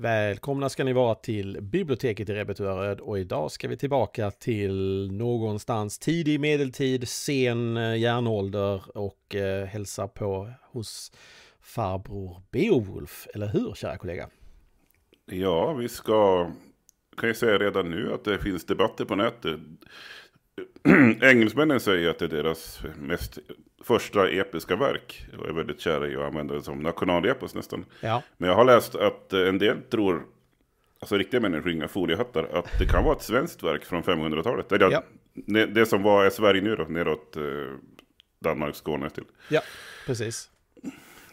Välkomna ska ni vara till biblioteket i Rebbetuaröd och idag ska vi tillbaka till någonstans tidig medeltid, sen eh, järnålder och eh, hälsa på hos farbror Beowulf, eller hur kära kollega? Ja, vi ska, kan ju säga redan nu att det finns debatter på nätet. engelsmännen säger att det är deras mest första episka verk. Jag är väldigt kär i att använda det som nationalepos nästan. Ja. Men jag har läst att en del tror, alltså riktiga människor, inga foliehattar, att det kan vara ett svenskt verk från 500-talet. Det, ja. det, som var är Sverige nu då, neråt eh, Danmark, Skåne till. Ja, precis.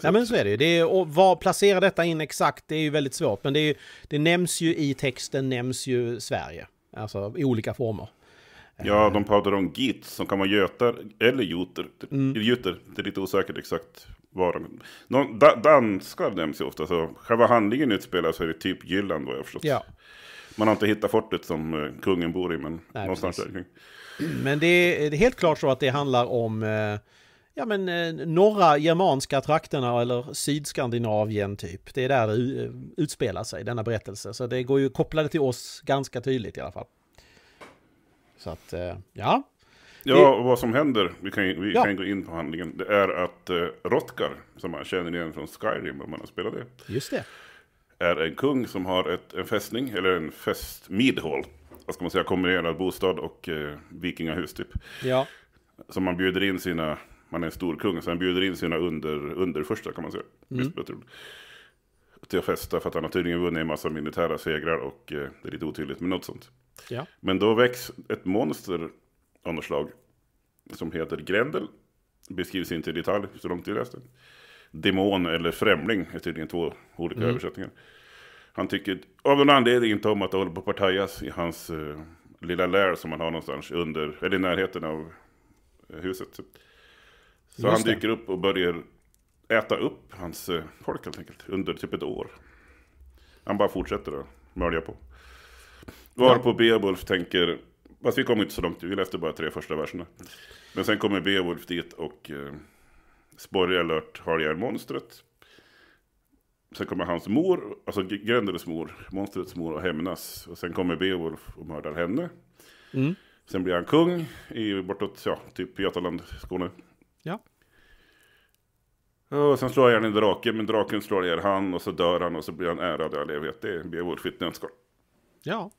Ja men så är det ju. Det är, och vad placera detta in exakt, det är ju väldigt svårt. Men det, är, det nämns ju i texten, nämns ju Sverige. Alltså i olika former. Ja, de pratar om git som kan vara götar eller juter. Typ. Mm. Juter, det är lite osäkert exakt var de... Någon, da, danskar nämns ju ofta, så själva handlingen utspelar sig i typ Jylland vad jag förstått. Ja. Man har inte hittat fortet som eh, kungen bor i, men Nej, någonstans precis. där Men det är, det är, helt klart så att det handlar om eh, ja, men, eh, norra germanska trakterna eller Sydskandinavien typ. Det är där det utspelar sig, denna berättelse. Så det går ju kopplade till oss ganska tydligt i alla fall. Så att, eh, ja. Ja, och vad som händer, vi kan, vi ja. kan gå in på handlingen, det är att eh, Rotkar, som man känner igen från Skyrim om man har spelat det. Just det. Är en kung som har ett, en fästning, eller en fäst, Midhall. Vad ska man säga, kombinerad bostad och eh, vikingahus typ. Ja. Som man bjuder in sina, man är en stor kung, så han bjuder in sina under, underförsta kan man säga. Mm. Visst, till att festa för att han har tydligen vunnit en massa militära segrar och eh, det är lite otydligt, men något sånt. Ja. Men då väcks ett monster av något slag som heter Grendel. Beskrivs inte i detalj så långt jag läste. Demon eller främling är tydligen två olika mm. översättningar. Han tycker av någon anledning inte om att det håller på att partajas i hans uh, lilla lär som han har någonstans under, eller i närheten av eh, huset. Så Just han dyker det. upp och börjar äta upp hans eh, folk helt enkelt under typ ett år. Han bara fortsätter att mörja på. Var på Beowulf tänker, fast vi kom inte så långt, vi läste bara tre första verserna. Men sen kommer Beowulf dit och eh, Sporre alert har ihjäl monstret. Sen kommer hans mor, alltså Grendelers mor, monstrets mor och hämnas. Och sen kommer Beowulf och mördar henne. Mm. Sen blir han kung i bortåt, ja, typ Götaland, Skåne. Ja. Och sen slår han en drake, men draken slår ihjäl han och så dör han och så blir han ärad i all evighet. Det är Beowulf i ett nötskal. Ja,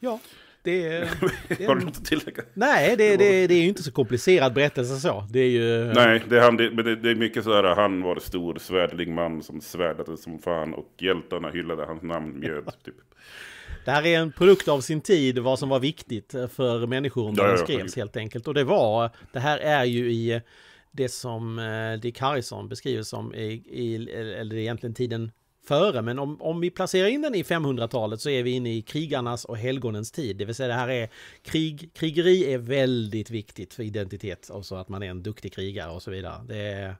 Ja. Det, är, det är Har du något att tillägga? Nej, det, det, det är ju inte så komplicerad berättelse så. Det är ju... Nej, det är, han, det, det är mycket så här, han var stor svärdlig man som svärdade som fan och hjältarna hyllade hans namn mjöd. Typ. Det här är en produkt av sin tid, vad som var viktigt för människor när ja, den skrevs helt enkelt. Och det var, det här är ju i det som eh, Dick Harrison beskriver som, i, i, eller egentligen tiden före, men om, om vi placerar in den i 500-talet så är vi inne i krigarnas och helgonens tid. Det vill säga det här är krig, krigeri är väldigt viktigt för identitet och så att man är en duktig krigare och så vidare. Det är...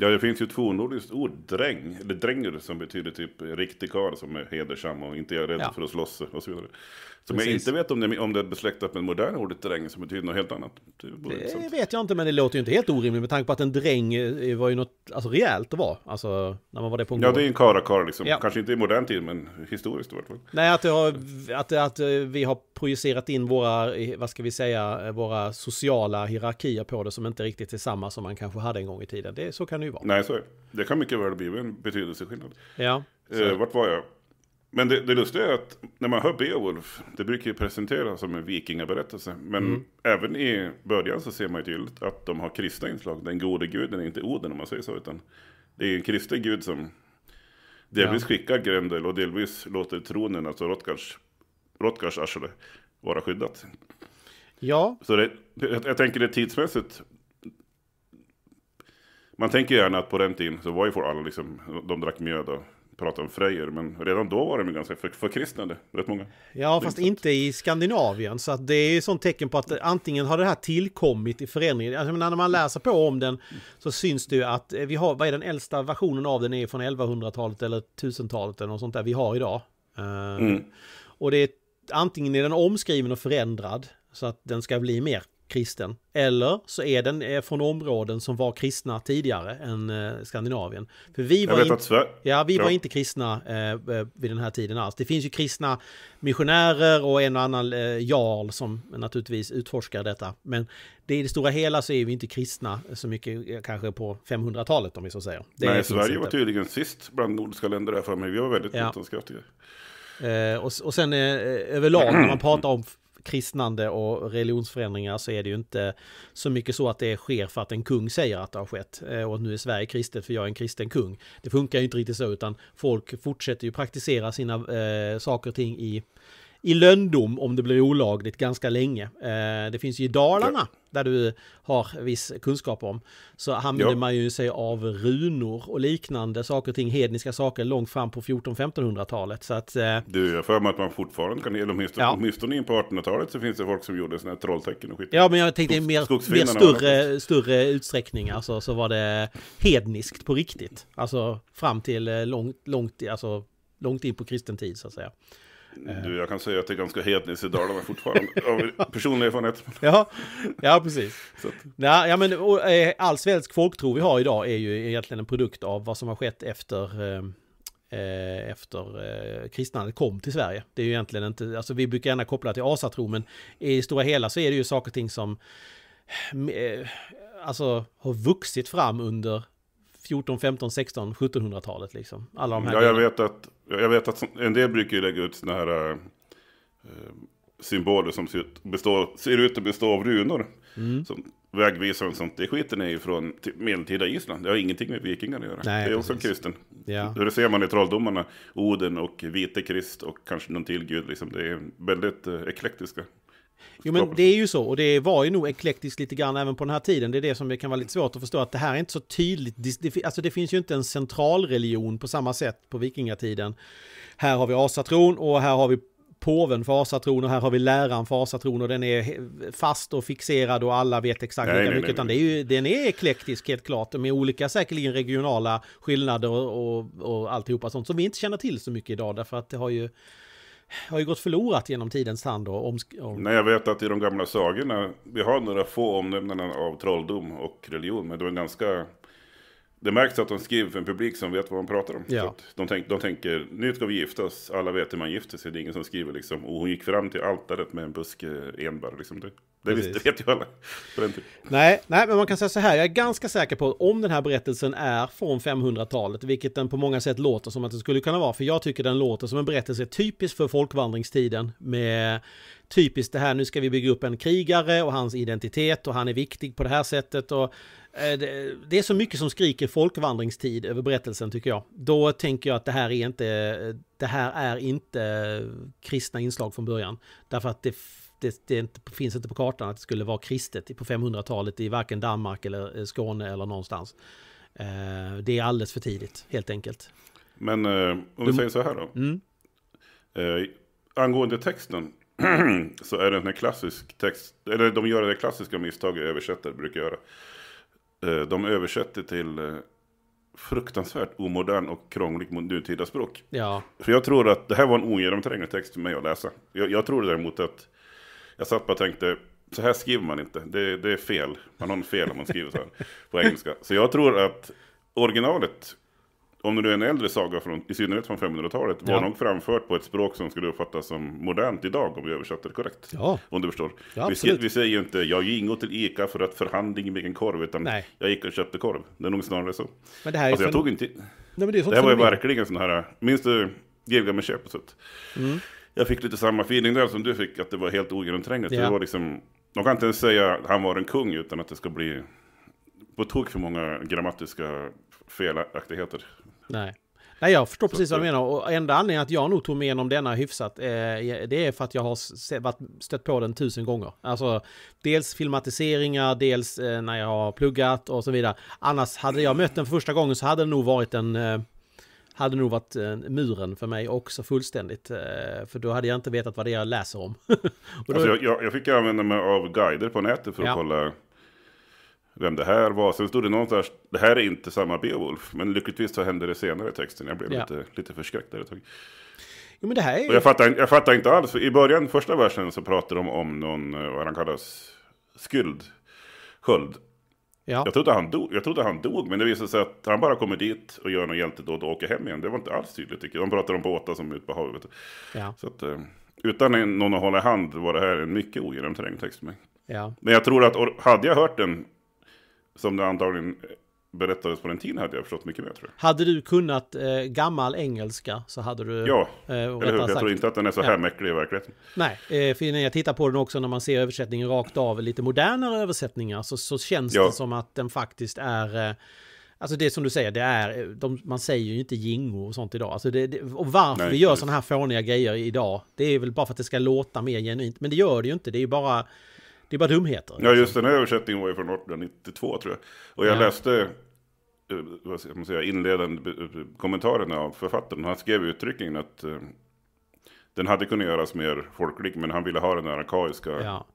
Ja, det finns ju ett fornnordiskt ord, dräng, eller dränger, som betyder typ riktig karl som är hedersam och inte är rädd ja. för att slåss och så vidare. Som Precis. jag inte vet om det, om det är besläktat med moderna ordet dräng som betyder något helt annat. Det, det vet jag inte, men det låter ju inte helt orimligt med tanke på att en dräng eh, var ju något alltså, rejält att vara. Alltså när man var det på en Ja, gård. det är ju en karlakarl liksom. Ja. Kanske inte i modern tid, men historiskt i vart fall. Nej, att, har, att, att eh, vi har projicerat in våra, vad ska vi säga, eh, våra sociala hierarkier på det som inte riktigt är samma som man kanske hade en gång i tiden. Det, så kan det ju vara. Nej, så är det. Det kan mycket väl bli en betydelseskillnad. Ja. Så. vart var jag? Men det, det lustiga är att när man hör Beowulf, det brukar ju presenteras som en vikingaberättelse. Men mm. även i början så ser man ju tydligt att de har kristna inslag. Den gode guden är inte Oden om man säger så, utan det är en kristen gud som delvis ja. skickar Grendel och delvis låter tronen, alltså Rotgars, Rotgars arsle, vara skyddat. Ja. Så det, jag, jag tänker det tidsmässigt, man tänker gärna att på den tiden så var ju för alla liksom, de drack mjöd och prata om fröjer, men redan då var de ganska för, förkristnade, rätt många. Ja, fast inte i Skandinavien, så att det är ju sånt tecken på att antingen har det här tillkommit i förändringen, alltså, när man läser på om den så syns det ju att eh, vi har, vad är den äldsta versionen av den är från 1100-talet eller 1000-talet eller något sånt där vi har idag. Eh, mm. Och det är antingen är den omskriven och förändrad så att den ska bli mer kristen. Eller så är den eh, från områden som var kristna tidigare än eh, Skandinavien. För vi var, in... ja, vi var ja. inte kristna eh, eh, vid den här tiden alls. Det finns ju kristna missionärer och en och annan eh, jarl som naturligtvis utforskar detta. Men det i det stora hela så är vi inte kristna så mycket kanske på 500-talet om vi så säger. Det Nej, Sverige inte. var tydligen sist bland nordiska länder där för mig. Vi var väldigt ja. motståndskraftiga. Eh, och, och sen eh, överlag när man pratar om kristnande och religionsförändringar så är det ju inte så mycket så att det sker för att en kung säger att det har skett eh, och nu är Sverige kristet för jag är en kristen kung. Det funkar ju inte riktigt så utan folk fortsätter ju praktisera sina eh, saker och ting i i löndom om det blir olagligt ganska länge. Eh, det finns ju i Dalarna ja. där du har viss kunskap om. Så använder ja. man ju sig av runor och liknande saker och ting, hedniska saker långt fram på 14-1500-talet. eh, du, jag för mig att man fortfarande kan, eller åtminstone, ja. åtminstone in på 1800-talet så finns det folk som gjorde sådana här trolltecken och skit. Ja, men jag tänkte Skogs, mer, mer större, större utsträckning, alltså så var det hedniskt på riktigt. Alltså fram till eh, långt, långt, alltså långt in på kristen tid så att säga. Du, jag kan säga att det är ganska hednis i Dalarna fortfarande, av personlig erfarenhet. ja, ja, precis. Så. Ja, men eh, all svensk folktro vi har idag är ju egentligen en produkt av vad som har skett efter eh, eh, efter eh, kristnandet kom till Sverige. Det är ju egentligen inte, alltså vi brukar gärna koppla till asatro, men i stora hela så är det ju saker och ting som eh, alltså har vuxit fram under 14, 15, 16, 1700-talet liksom. Alla de här ja, jag vet, att, jag vet att en del brukar ju lägga ut sådana här äh, symboler som ser ut, bestå, ser ut att bestå av runor. Mm. Som vägvisare och sånt. Det skiten är ju från medeltida Island. Det har ingenting med vikingar att göra. Nej, det är också kristen. Ja. Det ser man i Trolldomarna. Oden och Vite Krist och kanske någon till gud. Liksom. Det är väldigt eh, eklektiska. Jo men det är ju så och det var ju nog eklektiskt lite grann även på den här tiden. Det är det som det kan vara lite svårt att förstå att det här är inte så tydligt. alltså det finns ju inte en central religion på samma sätt på vikingatiden. Här har vi asatron och här har vi påven för asatron och här har vi läraren för asatron och den är fast och fixerad och alla vet exakt lika mycket. utan det är ju, den är eklektisk helt klart med olika säkerligen regionala skillnader och, och, och alltihopa sånt som vi inte känner till så mycket idag därför att det har ju har ju gått förlorat genom tidens tand. Och om, om... Nej, jag vet att i de gamla sagorna, vi har några få omnämnanden av trolldom och religion, men det var en ganska det märks att de skriver för en publik som vet vad de pratar om. Ja. De, tänk, de, tänker, nu ska vi gifta oss, alla vet hur man gifter sig. Det är ingen som skriver liksom, och hon gick fram till altaret med en buske enbär. Liksom. Det, det, det vet ju alla. Nej, nej, men man kan säga så här, jag är ganska säker på om den här berättelsen är från 500-talet, vilket den på många sätt låter som att det skulle kunna vara, för jag tycker den låter som en berättelse typisk för folkvandringstiden med typiskt det här, nu ska vi bygga upp en krigare och hans identitet och han är viktig på det här sättet och Eh, det är så mycket som skriker folkvandringstid över berättelsen tycker jag. Då tänker jag att det här är inte, det här är inte kristna inslag från början. Därför att det, det, det inte, finns inte på kartan att det skulle vara kristet på 500-talet i varken Danmark eller eh, Skåne eller någonstans. Eh, det är alldeles för tidigt helt enkelt. Men om vi säger så här då. Mm. angående texten så är det en klassisk text, eller de gör det klassiska misstag översättare brukar göra. Eh, de översätter till eh, fruktansvärt omodern och krånglig nutida språk. Ja. För jag tror att det här var en ogenomtränglig text för mig att läsa. Jag, jag tror däremot att jag satt bara och tänkte, så här skriver man inte, det, det är fel. Man har en fel om man skriver så här på engelska. Så jag tror att originalet om det är en äldre saga, från, i synnerhet från 500-talet, var ja. nog framfört på ett språk som skulle uppfattas som modernt idag, om vi översätter det korrekt. Ja. Om du förstår. Ja, vi, vi, säger ju inte, jag gick inte till Ica för att förhandling med en korv, utan Nej. jag gick och köpte korv. Det är nog snarare så. Men det här är alltså, jag tog inte... Nej, det, det, här var ju verkligen sån här, minns du Gilgamesh-eposet? Mm. Jag fick lite samma feeling där som du fick, att det var helt ogenomträngligt. Ja. Det var liksom, de kan inte ens säga att han var en kung utan att det ska bli på tok för många grammatiska felaktigheter. Nej. Nej, jag förstår precis vad du menar. Och enda anledningen att jag nog tog mig igenom denna hyfsat, eh, det är för att jag har stött på den tusen gånger. Alltså, dels filmatiseringar, dels eh, när jag har pluggat och så vidare. Annars, hade jag mött den för första gången så hade det nog varit en... Eh, hade nog varit eh, muren för mig också fullständigt. Eh, för då hade jag inte vetat vad det är jag läser om. då... alltså jag, jag, jag, fick använda mig av guider på nätet för att ja. kolla vem det här var. Sen stod det någonstans, det här är inte samma Beowulf. Men lyckligtvis så hände det senare i texten. Jag blev ja. lite, lite förskräckt där ett tag. Jo, men det här är... Och jag, fattar, jag fattar inte alls. I början, första versen, så pratar de om någon, eh, vad han kallas, skuld. Sköld. Ja. Jag, trodde han dog, jag trodde han dog, men det visade sig att han bara kommer dit och gör något hjältedåd och åker hem igen. Det var inte alls tydligt. Tycker jag. De pratar om båtar som är ute på havet. Ja. Så att, eh, utan någon att hålla i hand var det här en mycket ogenomträngd text Ja. Men jag tror att hade jag hört den som det antagligen berättades på den tiden hade jag förstått mycket mer tror jag. Hade du kunnat eh, gammal engelska så hade du... Ja, eh, eller hur? Jag sagt, tror inte att den är så här ja. mäcklig i verkligheten. Nej, eh, för när jag tittar på den också när man ser översättningen rakt av, lite modernare översättningar, så, så känns ja. det som att den faktiskt är... Eh, Alltså det som du säger, det är, eh, de, man säger ju inte jingo och sånt idag. Alltså det, det, och varför Nej, vi gör sådana här fåniga grejer idag, det är väl bara för att det ska låta mer genuint. Men det gör det ju inte, det är ju bara det är bara dumheter. Ja, just den här översättningen var ju från 1892 tror jag. Och jag ja. läste eh, vad ska man säga, inledande eh, kommentarerna av författaren. Han skrev uttryckligen att eh, den hade kunnat göras mer folklig, men han ville ha den här arkaiska ja.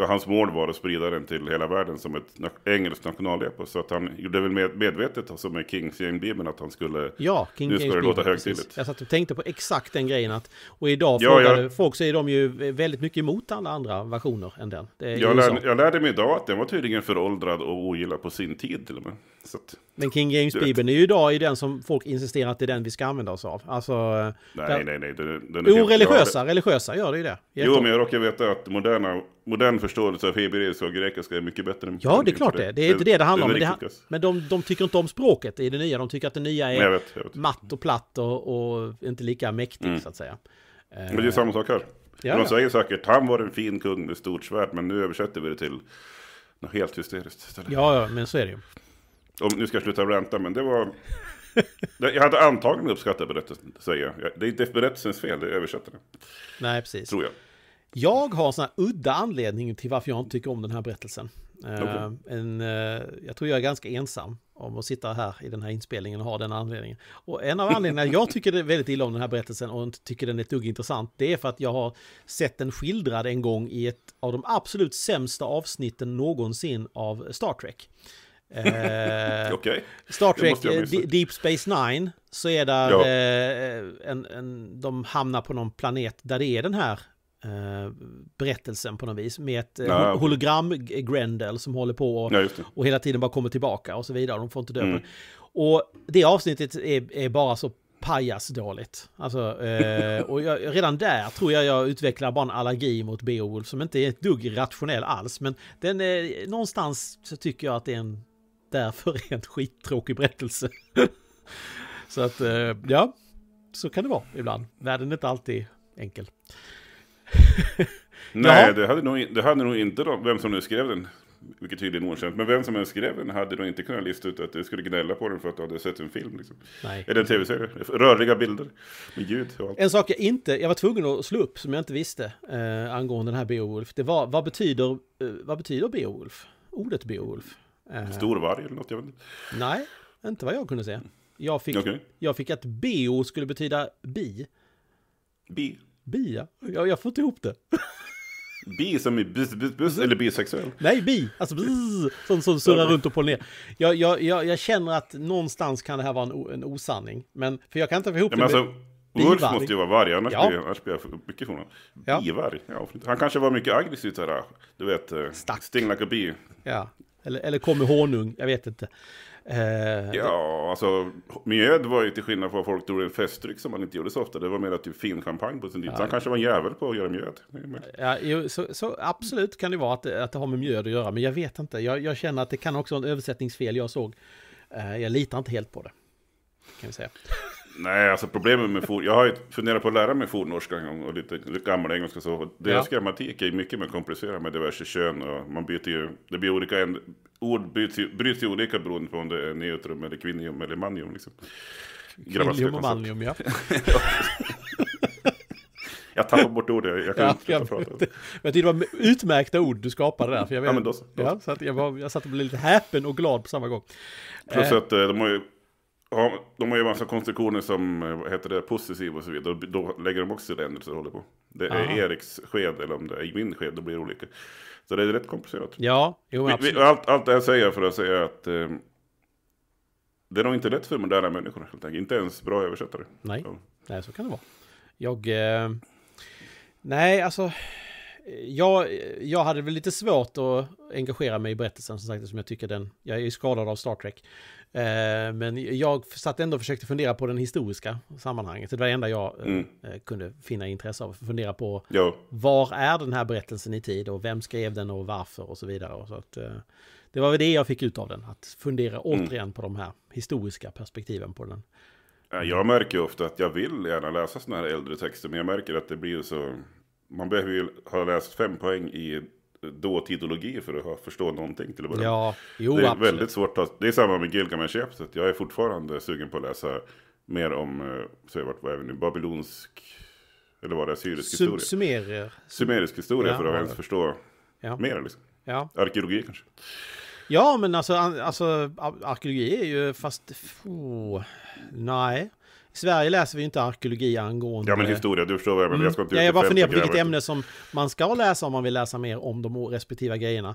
För hans mål var att sprida den till hela världen som ett engelskt nationalepos. Så att han gjorde väl med, medvetet, alltså med Kings James Bibeln, att han skulle... Ja, King nu ska James det låta högtidligt. Jag satt och tänkte på exakt den grejen att... Och idag, ja, frågade jag, folk, så de ju väldigt mycket emot alla andra versioner än den. Jag, lär, jag, lärde mig idag att den var tydligen föråldrad och ogillad på sin tid till och med. Så att, men King James-bibeln är ju idag i den som folk insisterar att det är den vi ska använda oss av. Alltså... Nej, där... nej, nej. Den, den jo, religiösa, religiösa gör det ju det. Jo, men jag råkar veta att moderna, modern förståelse av hebreiska och grekiska är mycket bättre än... Ja, det är klart det. Det, är inte det det handlar om. Men, det, men de, de tycker inte om språket i det nya. De tycker att det nya är jag vet, jag vet. matt och platt och, och inte lika mäktigt, mm. så att säga. Men det är eh, samma sak här. Ja, de säger säkert, han var en fin kung med stort svärd, men nu översätter vi det till något helt hysteriskt. Istället. Ja, ja, men så är det ju. Om nu ska jag sluta ränta, men det var... Jag hade antagligen uppskattat berättelsen, säger jag. Det är inte berättelsens fel, det är översättaren. Nej, precis. Tror jag. Jag har en sån här udda anledning till varför jag inte tycker om den här berättelsen. Eh, okay. En, eh, jag tror jag är ganska ensam om att sitta här i den här inspelningen och ha den anledningen. Och en av anledningarna jag tycker det väldigt illa om den här berättelsen och inte tycker den är ett dugg intressant, det är för att jag har sett den skildrad en gång i ett av de absolut sämsta avsnitten någonsin av Star Trek. Eh, okay. Star Trek eh, Deep Space Nine så är det ja. eh, en, en, de hamnar på någon planet där det är den här eh, berättelsen på något vis med ett eh, hologram Grendel som håller på och, ja, och, hela tiden bara kommer tillbaka och så vidare. De får inte döpa mm. Och det avsnittet är, är bara så pajas dåligt. Alltså, eh, och jag, redan där tror jag jag utvecklar bara en allergi mot Beowulf som inte är ett dugg rationell alls. Men den är, någonstans så tycker jag att det är en därför en skittråkig berättelse. så att, eh, ja, så kan det vara ibland. Världen är inte alltid enkel. Nej, det, hade nog, det hade nog inte då, vem som nu skrev den, vilket tydligen är okänt, men vem som än skrev den hade nog inte kunnat lista ut att det skulle gnälla på den för att du hade sett en film. Liksom. Nej. Eller en tv-serie, rörliga bilder med ljud och allt. En sak jag inte, jag var tvungen att slå upp som jag inte visste eh, angående den här Beowulf, det var vad betyder, eh, vad betyder Beowulf? Ordet Beowulf? Eh, storvarg eller något, jag vet inte. Nej, inte vad jag kunde se. Jag fick, okay. jag fick att bo skulle betyda bi. Bi? Bi, ja. Jag, jag får inte ihop det. Bi som i bus, bus, bus, eller bisexuell? Nej, bi! Alltså bzz, som, som surrar runt och på ner. Jag, jag, jag, jag, känner att någonstans kan det här vara en, en osanning. Men, för jag kan inte få ihop ja, det alltså, Wolf måste ju vara varg, annars, ja. blir, annars blir jag mycket förvånad. Ja. Bivarg? Ja, han kanske var mycket aggressiv sådär. Du vet, eh, Stack. sting like a bee. Ja. Eller, eller kom med honung, jag vet inte. Eh, ja, alltså mjöd var ju till skillnad från vad folk tror en festdryck som man inte gjorde så ofta. Det var mer typ fin champagne på sin tid. Ja. Han kanske var en jävel på att göra mjöd. Ja, så, så, absolut kan det vara att, att det har med mjöd att göra, men jag vet inte. Jag, jag känner att det kan också vara en översättningsfel jag såg. Eh, jag litar inte helt på det, kan vi säga. Nej, alltså problemet med fordon. Jag har ju funderat på att lära mig fornorska en gång och lite, lite gammal engelska. Så deras ja. grammatik är ju mycket mer komplicerad med diverse kön och man byter ju. Det blir olika änd, ord byts bryts ju olika beroende på om det är neutrum eller kvinnium eller manium. Liksom. Kvinnium och alltså- manium, ja. Jag tappar bort ordet, jag, jag kan ja, inte jag, prata. Det, jag tyckte det var utmärkta ord du skapade där. För jag vet, ja, men då, då. Ja, så jag, var, jag satt och blev lite häpen och glad på samma gång. Plus eh. att eh, de har ju Ja, de har ju massa konstruktioner som eh, vad heter det, positiv och så vidare. Då, lägger de också cylindrar och håller på. Det är Aha. Eriks sked eller om det är min sked, då blir det olika. Så det är rätt komplicerat. Ja, jo, vi, absolut. Vi, allt, allt det här säger jag för att säga att eh, det är nog inte lätt för moderna människor helt enkelt. Inte ens bra översättare. Nej, så. Nej, så kan det vara. Jag... Eh, nej, alltså... Jag, jag hade väl lite svårt att engagera mig i berättelsen som sagt, som jag tycker den... Jag är ju skadad av Star Trek. Eh, men jag satt ändå och försökte fundera på den historiska sammanhanget. Det var det enda jag eh, mm. Eh, kunde finna intresse av. Fundera på jo. var är den här berättelsen i tid och vem skrev den och varför och så vidare. Så att, det var väl det jag fick ut av den, att fundera mm. återigen på de här historiska perspektiven på den. Jag märker ofta att jag vill gärna läsa sådana här äldre texter, men jag märker att det blir så... Man behöver ju ha läst fem poäng i dåtidologi för att förstå någonting till att börja ja, jo, Det är absolut. väldigt svårt att, det är samma med Gilgamesh-epset. Jag är fortfarande sugen på att läsa mer om, eh, så vart, vad är vi nu, babylonsk, eller vad det är? syrisk Sum historia? Sumerier. Sumerisk historia ja, för att ens förstå ja. mer liksom. Ja. Arkeologi kanske. Ja, men alltså, alltså arkeologi är ju fast... Oh, nej. I Sverige läser vi inte arkeologi angående... Ja, men historia, du förstår vad jag menar. Mm. Jag ska inte ja, jag bara funderar på vilket ämne som man ska läsa om man vill läsa mer om de respektiva grejerna.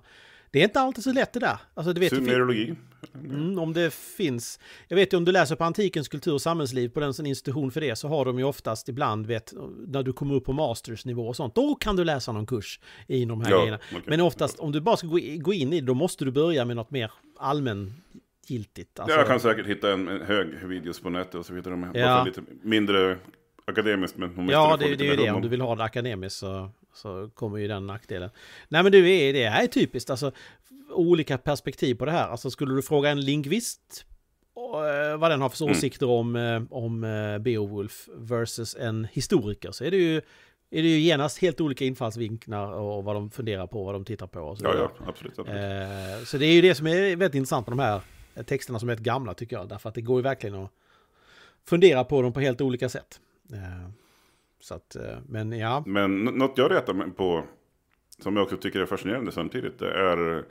Det är inte alltid så lätt det där. Alltså, du vet, Sumerologi? Mm, om det finns. Jag vet ju om du läser på antikens kultur och samhällsliv på den som institution för det så har de ju oftast ibland, vet, när du kommer upp på mastersnivå och sånt, då kan du läsa någon kurs i de här ja, grejerna. Okay. Men oftast om du bara ska gå in i det, då måste du börja med något mer allmän giltigt. Alltså... Jag kan säkert hitta en, en hög videos på nätet och så vidare. Med. Ja. Lite mindre akademiskt men Ja, det, det, är ju det. Om du vill ha det akademiskt så, så kommer ju den nackdelen. Nej, men du, det här är typiskt. Alltså, olika perspektiv på det här. Alltså, skulle du fråga en lingvist eh, vad den har för mm. åsikter om, eh, om eh, Beowulf versus en historiker så är det ju är det ju genast helt olika infallsvinklar och vad de funderar på, vad de tittar på. Och så ja, ja, absolut. absolut. Eh, så det är ju det som är väldigt intressant med de här texterna som är rätt gamla tycker jag. Därför att det går ju verkligen att fundera på dem på helt olika sätt. Eh, så att, eh, men ja. Men något jag retar mig på, som jag också tycker är fascinerande samtidigt, det är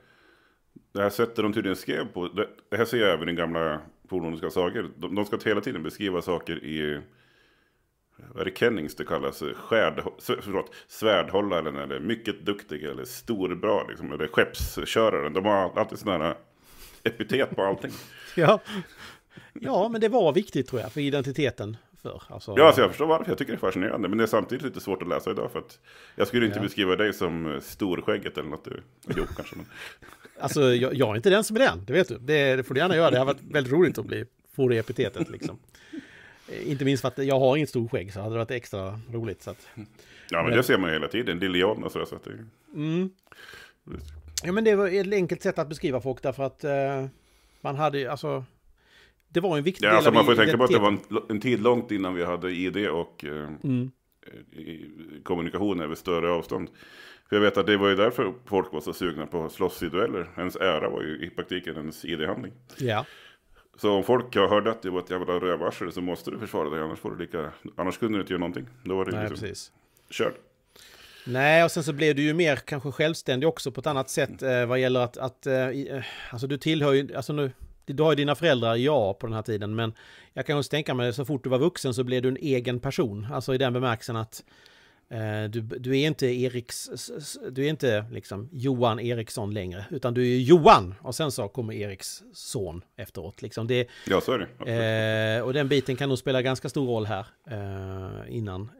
det här sättet de tydligen skrev på. Det, här ser jag även i gamla poloniska sagor. De, de ska hela tiden beskriva saker i, vad är det Kennings det kallas? Skärd, förlåt, svärdhållaren eller mycket duktig eller storbra liksom, eller skeppsköraren. De har alltid sådana här epitet på allting. ja. ja, men det var viktigt tror jag för identiteten. För, alltså... Ja, alltså jag förstår varför. Jag tycker det är fascinerande. Men det är samtidigt lite svårt att läsa idag. För att jag skulle inte ja. beskriva dig som eh, storskägget eller något. du Jo, kanske. Men... Alltså, jag, jag, är inte den som är den. Det vet du. Det, det får du gärna göra. Det har varit väldigt roligt att bli få det epitetet liksom. Eh, inte minst för att jag har inget stort skägg så hade det varit extra roligt. Så att... Ja, men, det ser man ju hela tiden. Det är och sådär. Så att det... Mm. Ja men det var ett enkelt sätt att beskriva folk därför att eh, man hade ju alltså det var en viktig ja, del alltså, av Man får identitet. tänka på att det var en, en, tid långt innan vi hade ID och eh, mm. Eh, kommunikation över större avstånd. För jag vet att det var ju därför folk var så sugna på att slåss i dueller. Ens ära var ju i praktiken ens ID-handling. Ja. Så om folk har hört att det var ett jävla rövarsel så måste du försvara dig, annars, får du lika, annars kunde du inte göra någonting. Då var det Nej, liksom precis. kört. Nej, och sen så blev du ju mer kanske självständig också på ett annat sätt eh, vad gäller att, att eh, eh, alltså du tillhör ju, alltså nu, du har ju dina föräldrar, ja, på den här tiden, men jag kan också tänka mig så fort du var vuxen så blev du en egen person, alltså i den bemärkelsen att Eh, du, du, är inte Eriks, du är inte liksom Johan Eriksson längre, utan du är Johan och sen så kommer Eriks son efteråt. Liksom det, ja, så är det. Absolut. Eh, och den biten kan nog spela ganska stor roll här eh, innan.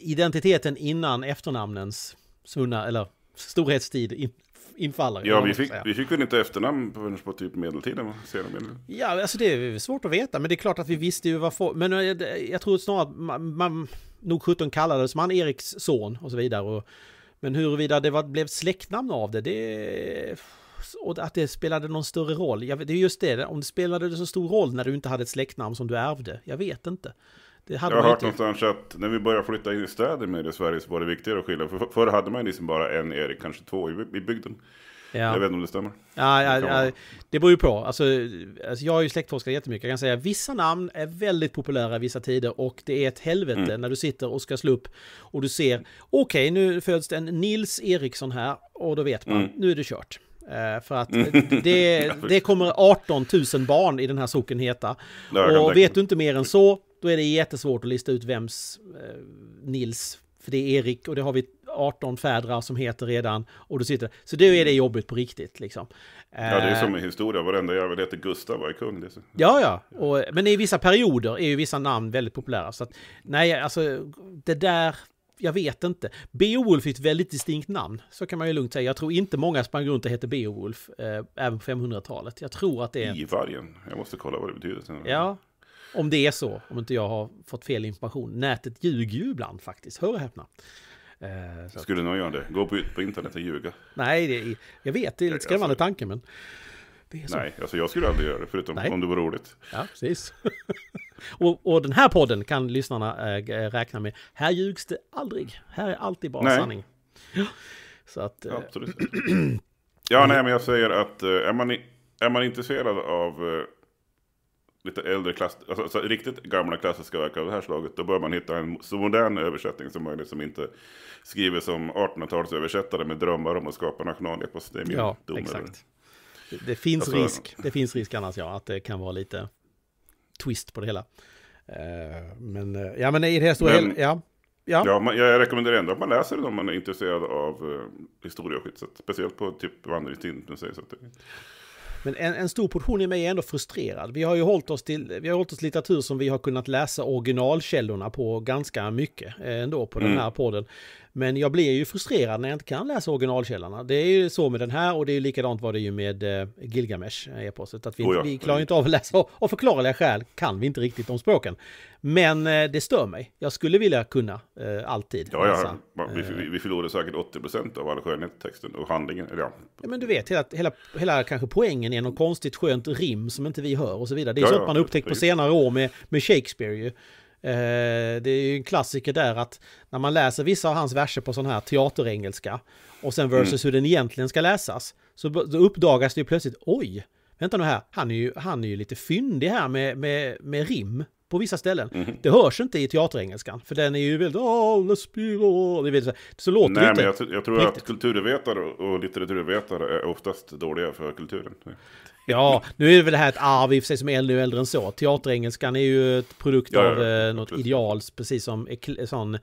Identiteten innan efternamnens svunna, eller storhetstid in, infallare. Ja, vi fick, vi fick väl inte efternamn på, på typ medeltiden? Medeltiden. Ja, alltså det är svårt att veta, men det är klart att vi visste ju vad folk... Men jag, eh, jag tror snarare att man, man nog sjutton kallades man Eriks son och så vidare. Och, men huruvida det var, blev släktnamn av det, det... Och att det spelade någon större roll. Jag, det är just det, om det spelade så stor roll när du inte hade ett släktnamn som du ärvde. Jag vet inte. Det hade jag har hört någonstans att när vi började flytta in i städer med det i Sverige så var det viktigare att skilja. För förr hade man ju liksom bara en Erik, kanske två i, i bygden. Ja. Jag vet inte om det stämmer. Ja, ja, ja, det beror ju på. Alltså, alltså jag har ju släktforskat jättemycket. Jag kan säga att vissa namn är väldigt populära vissa tider och det är ett helvete mm. när du sitter och ska slå upp och du ser okej, okay, nu föds det en Nils Eriksson här och då vet man, mm. nu är det kört. Eh, för att mm. det, det kommer 18 000 barn i den här socken heta. Och vet du inte mer än så, då är det jättesvårt att lista ut vems eh, Nils, för det är Erik och det har vi 18 fädrar som heter redan. Och då sitter Så då är det jobbigt på riktigt liksom. Ja, det är som eh, i historia, varenda jävel heter Gustav var kung. Liksom. Ja, ja. Och, men i vissa perioder är ju vissa namn väldigt populära. Så att, nej, alltså det där jag vet inte. Beowulf är ett väldigt distinkt namn, så kan man ju lugnt säga. Jag tror inte många sprang runt och hette Beowulf, eh, även på 500-talet. Jag tror att det är... Ivargen, jag måste kolla vad det betyder. Ja, om det är så, om inte jag har fått fel information. Nätet ljuger ju ibland faktiskt, hör och häpna. Eh, så Skulle att, nog göra det. Gå ut på internet och ljuga. Nej, det, jag vet, det är lite skrämmande alltså, tanke, men... Nej, alltså jag skulle aldrig göra det, förutom Nej. om det var roligt. Ja, precis. och, och, den här podden kan lyssnarna äh, räkna med. Här ljugs det aldrig. Här är alltid bara nej. sanning. Så att... Ja, eh, absolut. ja, nej, men jag säger att är man, är man intresserad av lite äldre klass, alltså, alltså, riktigt gamla klassiska verk av det här slaget, då bör man hitta en så modern översättning som möjligt som inte skriver som 1800-talsöversättare med drömmar om att skapa nationalepos. Det är min ja, dom exakt. Det, det finns alltså, risk, det finns risk annars ja, att det kan vara lite twist på det hela. Uh, men eh, ja, men i det här stora hela, ja. Ja. ja man, jag rekommenderar ändå att man läser den om man är intresserad av uh, historia och skit. Så speciellt på typ vandringstiden. Så att det, men en, en stor portion i mig är ändå frustrerad. Vi har ju hållit oss till, vi har hållit oss litteratur som vi har kunnat läsa originalkällorna på ganska mycket eh, ändå på mm. den här podden. Men jag blir ju frustrerad när jag inte kan läsa originalkällorna. Det är ju så med den här och det är ju likadant var det ju med eh, Gilgamesh, eh, eposet. Att vi, oh ja. vi klarar inte av att läsa och av förklarliga skäl kan vi inte riktigt de språken. Men eh, det stör mig. Jag skulle vilja kunna eh, alltid. Ja, läsa. ja. Vi, vi, vi förlorar säkert 80% av all skönhet texten och handlingen. ja. ja. men du vet, hela, hela, hela kanske poängen är någon konstigt skönt rim som inte vi hör och så vidare. Det är ja, sånt ja, man upptäckt på senare år med, med Shakespeare ju. Eh, det är ju en klassiker där att när man läser vissa av hans verser på sån här teaterengelska och sen versus mm. hur den egentligen ska läsas så uppdagas det ju plötsligt oj, vänta nu här, han är ju, han är ju lite fyndig här med, med, med rim på vissa ställen. Mm. Det hörs inte i teaterengelskan, för den är ju väldigt... Oh, det så, så låter Nej, det inte. Men jag, jag tror att kulturvetare och litteraturvetare är oftast dåliga för kulturen. Ja, nu är det väl det här ett arv i och för sig som är ännu äldre än så. Teaterengelskan är ju ett produkt ja, av eh, något precis. ideal, precis som sån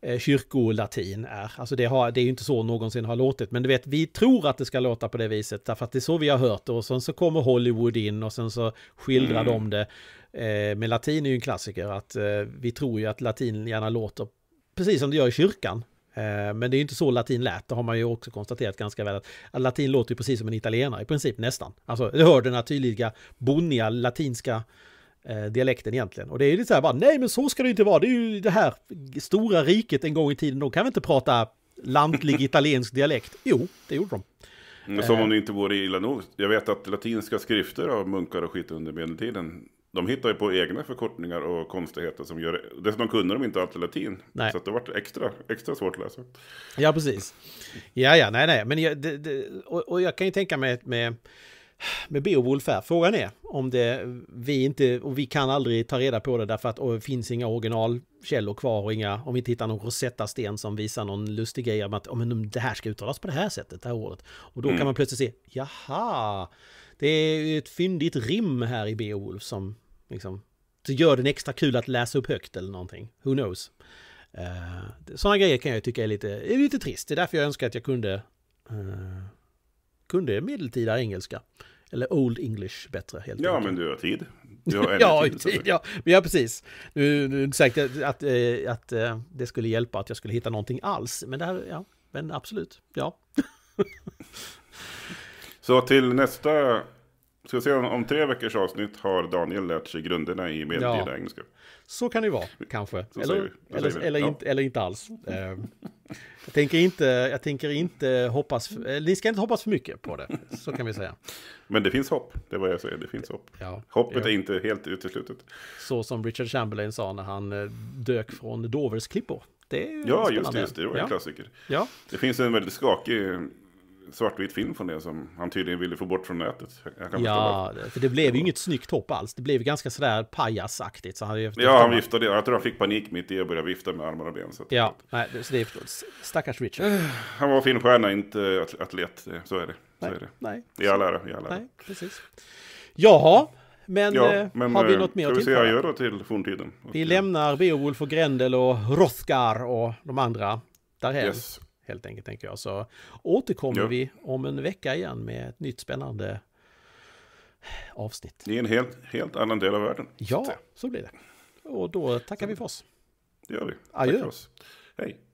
eh, kyrkolatin är. Alltså det, har, det är ju inte så någonsin har låtit, men du vet, vi tror att det ska låta på det viset därför att det är så vi har hört det och sen så kommer Hollywood in och sen så skildrar mm. de det. Eh, Med latin är ju en klassiker, att eh, vi tror ju att latin gärna låter precis som det gör i kyrkan. Eh, men det är ju inte så latin lät, det har man ju också konstaterat ganska väl. Att, latin låter ju precis som en italienare i princip nästan. Alltså du hör den här tydliga boniga latinska dialekten egentligen. Och det är ju lite så här bara, nej men så ska det inte vara, det är ju det här stora riket en gång i tiden, de kan väl inte prata lantlig italiensk dialekt? Jo, det gjorde de. Som om det inte vore illa nog. Jag vet att latinska skrifter av munkar och skit under medeltiden de hittar ju på egna förkortningar och konstigheter som gör det. Dessutom kunde de inte alltid latin. Nej. Så det var extra, extra svårt att läsa. Ja, precis. Ja, ja, nej, nej. Men jag, det, det, och, och, jag kan ju tänka mig med, med Beowulf här. Frågan är om det, vi inte, och vi kan aldrig ta reda på det därför att det finns inga originalkällor kvar och inga, om vi inte hittar någon Rosetta-sten som visar någon lustig grej om att oh, men det här ska uttalas på det här sättet, det här ordet. Och då mm. kan man plötsligt se, jaha, det är ett fyndigt rim här i Beowulf som Liksom. Så gör den extra kul att läsa upp högt eller någonting. Who knows? Uh, eh, Sådana grejer kan jag tycka är lite, är lite trist. Det är därför jag önskar att jag kunde, uh, kunde medeltida engelska. Eller Old English bättre helt Ja, enkelt. men du har tid. Du har ja, tid, tid ja. ja, precis. Nu, är det inte säkert att, att, eh, att det skulle hjälpa att jag skulle hitta någonting alls. Men, det här, ja, men absolut, ja. Så till nästa Ska se om, om tre veckors avsnitt har Daniel lärt sig grunderna i medeltida ja. engelska. Så kan det vara, kanske. eller, eller, eller, ja. inte, eller, inte, alls. Eh, jag, tänker inte, jag tänker inte hoppas, eh, ni ska inte hoppas för mycket på det, så kan vi säga. Men det finns hopp, det är vad jag säger, det finns hopp. Ja, Hoppet är inte helt uteslutet. Så som Richard Chamberlain sa när han eh, dök från Dovers klippor. Det är ja, just det, just det, det var en klassiker. Ja. Det finns en väldigt skakig svartvit film från det som han tydligen ville få bort från nätet. ja, för det blev ju inget snyggt hopp alls. Det blev ganska sådär pajasaktigt. Så han ja, han viftade. Jag tror han fick panik mitt i och började vifta med armar och ben. Så ja, nej, så det är förstås. Stackars Richard. Han var filmstjärna, inte atlet. Eh, så är det. Så nej, är det. nej. I all ära, i all ära. Nej, precis. Jaha, men, ja, eh, men, har vi eh, något mer att tillföra? Ska vi säga då till forntiden? Vi lämnar Beowulf och Grendel och Rothgar och de andra därhen. Yes helt enkelt tänker jag. Så återkommer ja. vi om en vecka igen med ett nytt spännande avsnitt. I en helt, helt annan del av världen. Ja, så blir det. Och då tackar så. vi för oss. Det gör vi. Adjö. Tack för oss. Hej.